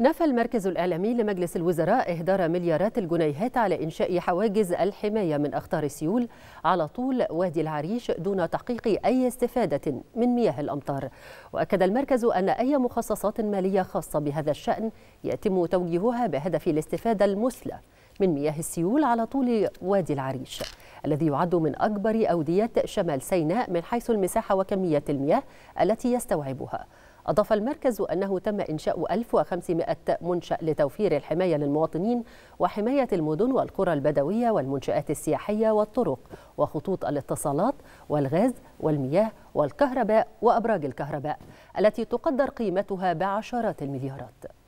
نفى المركز الإعلامي لمجلس الوزراء إهدار مليارات الجنيهات على إنشاء حواجز الحماية من أخطار السيول على طول وادي العريش دون تحقيق أي استفادة من مياه الأمطار وأكد المركز أن أي مخصصات مالية خاصة بهذا الشأن يتم توجيهها بهدف الاستفادة المثلى من مياه السيول على طول وادي العريش الذي يعد من أكبر أودية شمال سيناء من حيث المساحة وكمية المياه التي يستوعبها أضاف المركز أنه تم إنشاء 1500 منشأ لتوفير الحماية للمواطنين وحماية المدن والقرى البدوية والمنشآت السياحية والطرق وخطوط الاتصالات والغاز والمياه والكهرباء وأبراج الكهرباء التي تقدر قيمتها بعشرات المليارات